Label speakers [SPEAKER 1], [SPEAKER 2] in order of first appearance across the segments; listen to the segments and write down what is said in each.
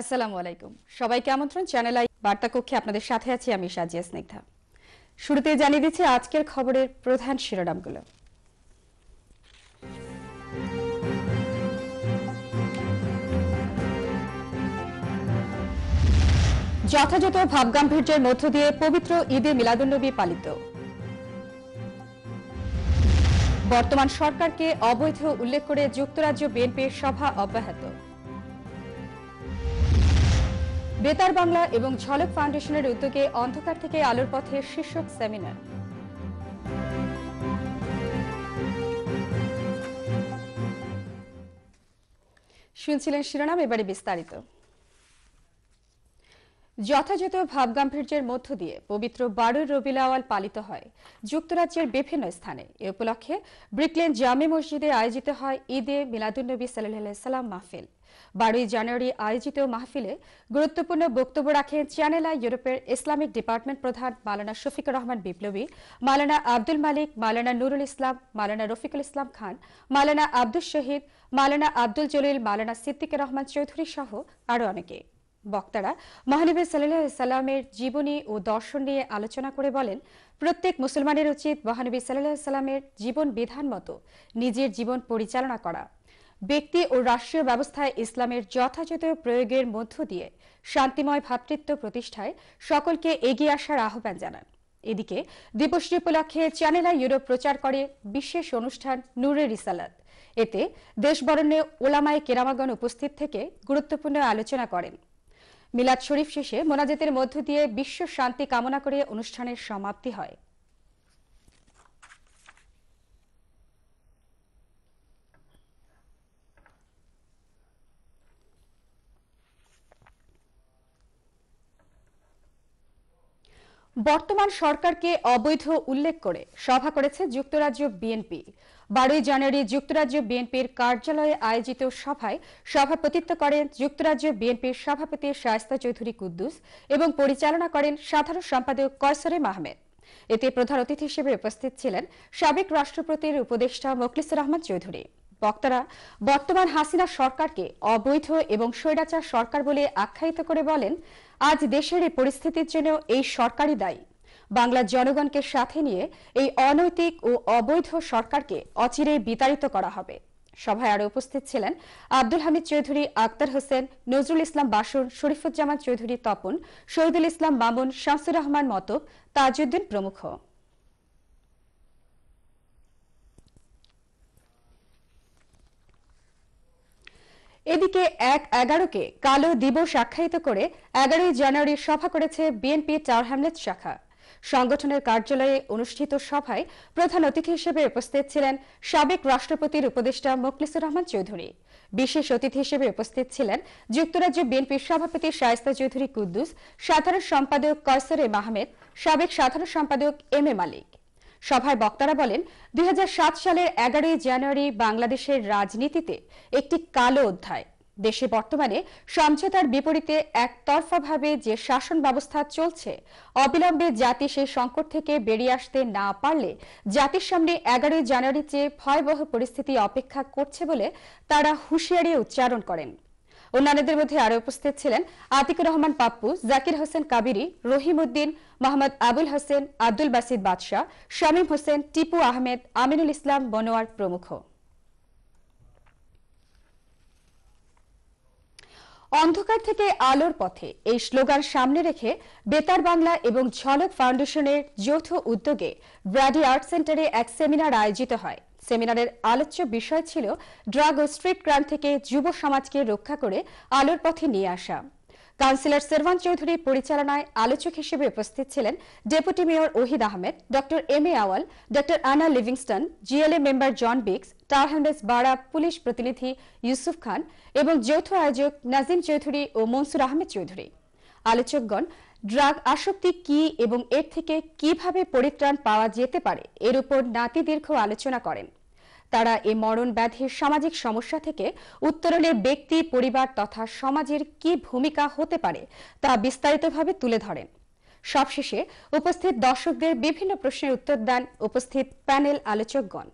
[SPEAKER 1] আসসালামু আলাইকুম সবাইকে আমন্ত্রণ চ্যানেল আই বার্তা কক্ষে আপনাদের সাথে আছি আমি সাজিয়া স্নিগ্ধা শুরুতে জানিয়ে দিচ্ছি আজকের খবরের প্রধান শিরোনামগুলো যথাযথ ভাবগাম্ভীর্যের মধ্য দিয়ে পবিত্র ঈদে মিলাদুল্লবী পালিত বর্তমান সরকারকে অবৈধ উল্লেখ করে যুক্তরাজ্য বিএনপির সভা অব্যাহত বেতার বাংলা এবং ঝলক ফাউন্ডেশনের উদ্যোগে অন্ধকার থেকে আলোর পথে শীর্ষক সেমিনার শুনছিলেন শিরোনাম এবারে বিস্তারিত যথাযথ ভাবগাম্ভীর্যের মধ্য দিয়ে পবিত্র বারুর রবিলাওয়াল পালিত হয় যুক্তরাজ্যের বিভিন্ন স্থানে এ উপলক্ষে ব্রিকলেন জামে মসজিদে আয়োজিত হয় ঈদে মিলাদুন্নবী সাল্লাম মাহফিল বারোই জানুয়ারি আয়োজিত মাহফিলে গুরুত্বপূর্ণ বক্তব্য রাখেন চ্যানেল আই ইউরোপের ইসলামিক ডিপার্টমেন্ট প্রধান মালানা শফিকুর রহমান বিপ্লবী মালানা আব্দুল মালিক মালানা নুরুল ইসলাম মালানা রফিকুল ইসলাম খান মালানা আব্দুল শহীদ মালানা আব্দুল জলিল মালানা সিদ্দিকে রহমান চৌধুরী সহ আরও অনেকে বক্তারা মহানবী সাল্লাহ সাল্লামের জীবনী ও দর্শন নিয়ে আলোচনা করে বলেন প্রত্যেক মুসলমানের উচিত মহানবী সাল্লাহ সাল্লামের জীবন বিধান মতো নিজের জীবন পরিচালনা করা ব্যক্তি ও রাষ্ট্রীয় ব্যবস্থায় ইসলামের যথাযথ প্রয়োগের মধ্য দিয়ে শান্তিময় ভাতৃত্ব প্রতিষ্ঠায় সকলকে এগিয়ে আসার আহ্বান জানান এদিকে দিবসটি উপলক্ষে চ্যানেল আই ইউরোপ প্রচার করে বিশেষ অনুষ্ঠান নূরের রিসালাত এতে দেশবরণে ওলামায় কেরামাগণ উপস্থিত থেকে গুরুত্বপূর্ণ আলোচনা করেন মিলাদ শরীফ শেষে মোনাজেতের মধ্য দিয়ে বিশ্ব শান্তি কামনা করে অনুষ্ঠানের সমাপ্তি হয় বর্তমান সরকারকে অবৈধ উল্লেখ করে সভা করেছে যুক্তরাজ্য বিএনপি বারোই জানুয়ারি যুক্তরাজ্য বিএনপির কার্যালয়ে আয়োজিত সভায় সভাপতিত্ব করেন যুক্তরাজ্য বিএনপির সভাপতি শায়স্তা চৌধুরী কুদ্দুস এবং পরিচালনা করেন সাধারণ সম্পাদক কয়সরে মাহমেদ এতে প্রধান অতিথি হিসেবে উপস্থিত ছিলেন সাবেক রাষ্ট্রপতির উপদেষ্টা মোখলিসুর রহমান চৌধুরী বক্তারা বর্তমান হাসিনা সরকারকে অবৈধ এবং স্বৈরাচার সরকার বলে আখ্যায়িত করে বলেন আজ দেশের এই পরিস্থিতির জন্য এই সরকারই দায়ী বাংলার জনগণকে সাথে নিয়ে এই অনৈতিক ও অবৈধ সরকারকে অচিরে বিতাড়িত করা হবে সভায় আরো উপস্থিত ছিলেন আব্দুল হামিদ চৌধুরী আক্তার হোসেন নজরুল ইসলাম বাসুর শরীফুজ্জামান চৌধুরী তপন শহীদুল ইসলাম মামুন শামসুর রহমান মতব তাজউদ্দিন প্রমুখ এদিকে এক এগারোকে কালো দিবস আখ্যায়িত করে এগারোই জানুয়ারি সভা করেছে বিএনপি টাওয়ার হ্যামলেট শাখা সংগঠনের কার্যালয়ে অনুষ্ঠিত সভায় প্রধান অতিথি হিসেবে উপস্থিত ছিলেন সাবেক রাষ্ট্রপতির উপদেষ্টা মোখলিসুর রহমান চৌধুরী বিশেষ অতিথি হিসেবে উপস্থিত ছিলেন যুক্তরাজ্য বিএনপির সভাপতি শায়স্তা চৌধুরী কুদ্দুস সাধারণ সম্পাদক কয়সর এম আহমেদ সাবেক সাধারণ সম্পাদক এম এ মালিক সভায় বক্তারা বলেন দুই সালের এগারোই জানুয়ারি বাংলাদেশের রাজনীতিতে একটি কালো অধ্যায় দেশে বর্তমানে সমঝোতার বিপরীতে একতরফাভাবে যে শাসন ব্যবস্থা চলছে অবিলম্বে জাতি সেই সংকট থেকে বেরিয়ে আসতে না পারলে জাতির সামনে এগারোই জানুয়ারি চেয়ে ভয়াবহ পরিস্থিতি অপেক্ষা করছে বলে তারা হুঁশিয়ারি উচ্চারণ করেন অন্যান্যদের মধ্যে আরও উপস্থিত ছিলেন আতিকুর রহমান পাপ্পু জাকির হোসেন কাবিরি রহিম উদ্দিন মোহাম্মদ আবুল হোসেন আব্দুল বাসিদ বাদশাহ শামীম হোসেন টিপু আহমেদ আমিনুল ইসলাম বনোয়ার প্রমুখ অন্ধকার থেকে আলোর পথে এই স্লোগান সামনে রেখে বেতার বাংলা এবং ঝলক ফাউন্ডেশনের যৌথ উদ্যোগে ব্রাডি আর্ট সেন্টারে এক সেমিনার আয়োজিত হয় সেমিনারের আলোচ্য বিষয় ছিল ড্রাগ ও স্ট্রিট ক্রাইম থেকে যুব সমাজকে রক্ষা করে আলোর পথে নিয়ে আসা কাউন্সিলর সেরওয়ান চৌধুরীর পরিচালনায় আলোচক হিসেবে উপস্থিত ছিলেন deputy mayor Ohid Ahmed doctor M A Awal doctor Anna Livingstone GLA member John Biggs টাওয়ার বাড়া পুলিশ প্রতিনিধি ইউসুফ খান এবং যৌথ আয়োজক নাজিম চৌধুরী ও মনসুর আহমেদ চৌধুরী আলোচকগণ ড্রাগ আসক্তি কি এবং এর থেকে কিভাবে পরিত্রাণ পাওয়া যেতে পারে এর উপর নাতিদীর্ঘ আলোচনা করেন তারা এ মরণ ব্যাধির সামাজিক সমস্যা থেকে উত্তরণে ব্যক্তি পরিবার তথা সমাজের কি ভূমিকা হতে পারে তা বিস্তারিতভাবে তুলে ধরেন সবশেষে উপস্থিত দর্শকদের বিভিন্ন প্রশ্নের উত্তর দেন উপস্থিত প্যানেল আলোচকগণ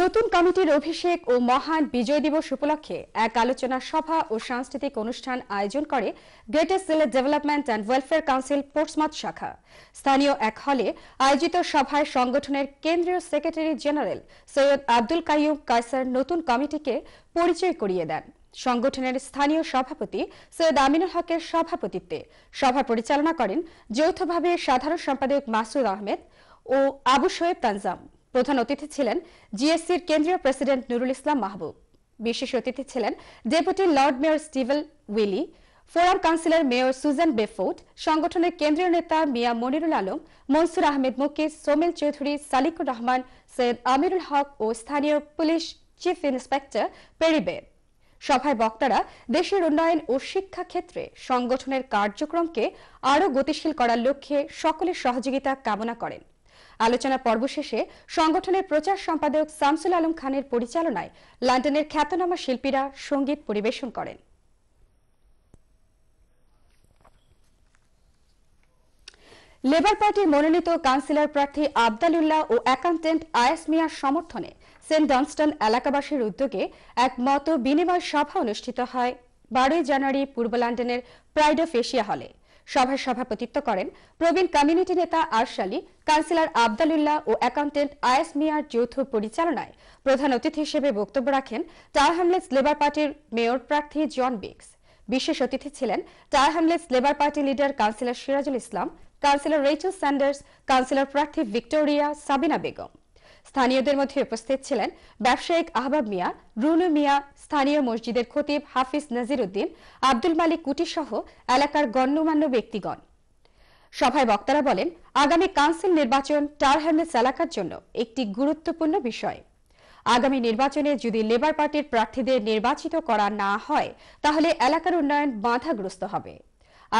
[SPEAKER 1] নতুন কমিটির অভিষেক ও মহান বিজয় দিবস উপলক্ষে এক আলোচনা সভা ও সাংস্কৃতিক অনুষ্ঠান আয়োজন করে greater Sylhet development and welfare council Portsmouth শাখা স্থানীয় এক হলে আয়োজিত সভায় সংগঠনের কেন্দ্রীয় সেক্রেটারি জেনারেল সৈয়দ আব্দুল কাইম কায়সার নতুন কমিটিকে পরিচয় করিয়ে দেন সংগঠনের স্থানীয় সভাপতি সৈয়দ আমিনুল হকের সভাপতিত্বে সভা পরিচালনা করেন যৌথভাবে সাধারণ সম্পাদক মাসুদ আহমেদ ও আবু সৈয়দ তানজাম প্রধান অতিথি ছিলেন জিএসসির কেন্দ্রীয় প্রেসিডেন্ট নুরুল ইসলাম মাহবুব বিশেষ অতিথি ছিলেন ডেপুটি লর্ড মেয়র স্টিভেল উইলি ফোরাম কাউন্সিলর মেয়র সুজান বেফোর্ট সংগঠনের কেন্দ্রীয় নেতা মিয়া মনিরুল আলম মনসুর আহমেদ মুকি সোমিল চৌধুরী সালিকুর রহমান সৈয়দ আমিরুল হক ও স্থানীয় পুলিশ চিফ ইন্সপেক্টর পেরিবে সভায় বক্তারা দেশের উন্নয়ন ও শিক্ষা ক্ষেত্রে সংগঠনের কার্যক্রমকে আরও গতিশীল করার লক্ষ্যে সকলের সহযোগিতা কামনা করেন আলোচনা পর্ব শেষে সংগঠনের প্রচার সম্পাদক শামসুল আলম খানের পরিচালনায় লন্ডনের খ্যাতনামা শিল্পীরা সঙ্গীত পরিবেশন করেন লেবার পার্টির মনোনীত কাউন্সিলর প্রার্থী আবদালুল্লাহ ও অ্যাকাউন্টেন্ট আয়াস মিয়ার সমর্থনে সেন্ট ডনস্টন এলাকাবাসীর উদ্যোগে এক মত বিনিময় সভা অনুষ্ঠিত হয় বারোই জানুয়ারি পূর্ব লন্ডনের প্রাইড অফ এশিয়া হলে সভার সভাপতিত্ব করেন প্রবীণ কমিউনিটি নেতা আরশালি কাউন্সিলর আবদালুল্লাহ ও অ্যাকাউন্টেন্ট আয়েস মিয়ার যৌথ পরিচালনায় প্রধান অতিথি হিসেবে বক্তব্য রাখেন টার হ্যামলেটস লেবার পার্টির মেয়র প্রার্থী জন বিক্স বিশেষ অতিথি ছিলেন Tower Hamlets labour party leader councillor Sirajul Islam councillor Rachel Sanders councillor প্রার্থী ভিক্টোরিয়া সাবিনা বেগম স্থানীয়দের মধ্যে উপস্থিত ছিলেন ব্যবসায়িক আহবাব মিয়া রুনু মিয়া স্থানীয় মসজিদের খতিব হাফিজ নজির উদ্দিন আব্দুল মালিক কুটি সহ এলাকার গণ্যমান্য ব্যক্তিগণ সভায় বক্তারা বলেন আগামী কাউন্সিল নির্বাচন টার টারহ্যামেস এলাকার জন্য একটি গুরুত্বপূর্ণ বিষয় আগামী নির্বাচনে যদি লেবার পার্টির প্রার্থীদের নির্বাচিত করা না হয় তাহলে এলাকার উন্নয়ন বাধাগ্রস্ত হবে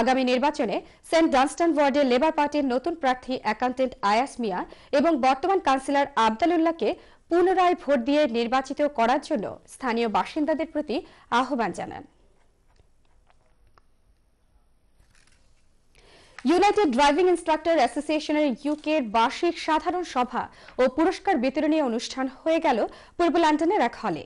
[SPEAKER 1] আগামী নির্বাচনে সেন্ট ডানস্টন ওয়ার্ডে লেবার পার্টির নতুন প্রার্থী অ্যাকাউন্টেন্ট আয়াস মিয়া এবং বর্তমান কাউন্সিলর আবদালুল্লাহকে পুনরায় ভোট দিয়ে নির্বাচিত করার জন্য স্থানীয় বাসিন্দাদের প্রতি আহ্বান জানান ইউনাইটেড ড্রাইভিং ইনস্ট্রাক্টর অ্যাসোসিয়েশনের ইউকের বার্ষিক সাধারণ সভা ও পুরস্কার বিতরণী অনুষ্ঠান হয়ে গেল পূর্ব লন্ডনের এক হলে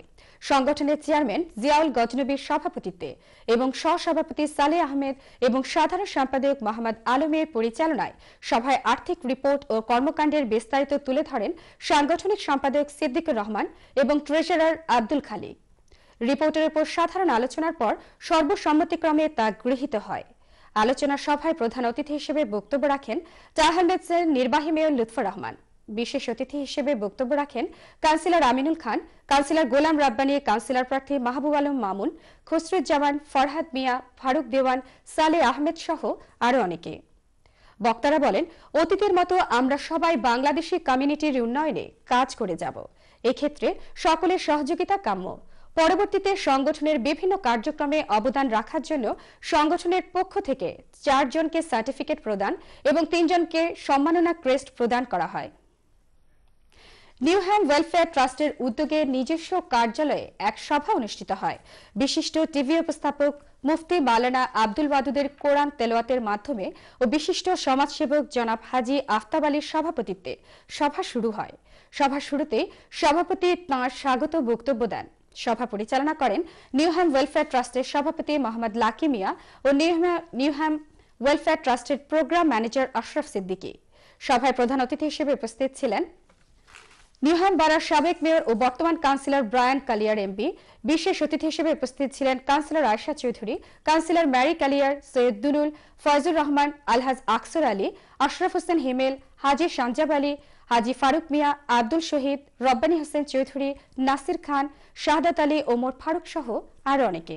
[SPEAKER 1] সংগঠনের চেয়ারম্যান জিয়াউল গজনবীর সভাপতিত্বে এবং সহসভাপতি সালে আহমেদ এবং সাধারণ সম্পাদক মোহাম্মদ আলমের পরিচালনায় সভায় আর্থিক রিপোর্ট ও কর্মকাণ্ডের বিস্তারিত তুলে ধরেন সাংগঠনিক সম্পাদক সিদ্দিকুর রহমান এবং ট্রেজারার আব্দুল খালিক রিপোর্টের উপর সাধারণ আলোচনার পর সর্বসম্মতিক্রমে তা গৃহীত হয় আলোচনা সভায় প্রধান অতিথি হিসেবে বক্তব্য রাখেন টাহান্ডেসের নির্বাহী মেয়র লুৎফর রহমান বিশেষ অতিথি হিসেবে বক্তব্য রাখেন councillor Aminul Khan councillor Golam Rabbani councillor প্রার্থী মাহবুব আলম মামুন খসরুজ্জামান ফরহাদ মিয়া ফারুক দেওয়ান সালে আহমেদ সহ আরও অনেকে বক্তারা বলেন অতীতের মতো আমরা সবাই বাংলাদেশি কমিউনিটির উন্নয়নে কাজ করে যাব এক্ষেত্রে সকলের সহযোগিতা কাম্য পরবর্তীতে সংগঠনের বিভিন্ন কার্যক্রমে অবদান রাখার জন্য সংগঠনের পক্ষ থেকে চারজনকে সার্টিফিকেট প্রদান এবং তিনজনকে সম্মাননা ক্রেস্ট প্রদান করা হয় নিউহ্যাম ওয়েলফেয়ার ট্রাস্টের উদ্যোগে নিজস্ব কার্যালয়ে এক সভা অনুষ্ঠিত হয় বিশিষ্ট টিভি উপস্থাপক মুফতি মালানা আব্দুল ওয়াদুদের কোরআন তেলোয়াতের মাধ্যমে ও বিশিষ্ট সমাজসেবক জনাব হাজি আফতাব আলীর সভাপতিত্বে সভা শুরু হয় সভা শুরুতে সভাপতি তাঁর স্বাগত বক্তব্য দেন সভা পরিচালনা করেন নিউহ্যাম ওয়েলফেয়ার ট্রাস্টের সভাপতি মোহাম্মদ লাকি মিয়া ও নিউহ্যাম ওয়েলফেয়ার ট্রাস্টের প্রোগ্রাম ম্যানেজার আশরাফ সিদ্দিকী সভায় প্রধান অতিথি হিসেবে উপস্থিত ছিলেন বারার সাবেক মেয়র ও বর্তমান কাউন্সিলর ব্রায়ান কালিয়ার এমপি বিশেষ অতিথি হিসেবে উপস্থিত ছিলেন councillor Ayesha Chowdhury councillor Mary কালিয়ার সৈয়দ দুলুল ফয়জুর রহমান আলহাজ আকসর আলী আশরাফ হোসেন হিমেল হাজি সাঞ্জাব আলী হাজি ফারুক মিয়া আব্দুল শহীদ রব্বানী হোসেন চৌধুরী নাসির খান শাহাদাত আলী ওমর ফারুক সহ আরো অনেকে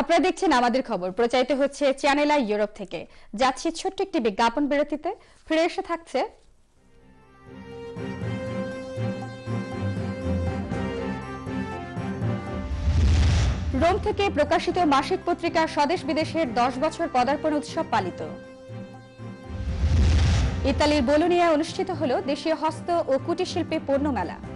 [SPEAKER 1] আপনারা দেখছেন আমাদের খবর প্রচারিত হচ্ছে চ্যানেলা ইউরোপ থেকে যাচ্ছে ছোট্ট একটি বিজ্ঞাপন বিরতিতে ফিরে এসে থাকছে রোম থেকে প্রকাশিত মাসিক পত্রিকা স্বদেশ বিদেশের দশ বছর পদার্পণ উৎসব পালিত ইতালির বোলোনিয়ায় অনুষ্ঠিত হল দেশীয় হস্ত ও কুটিরশিল্পে পণ্য মেলা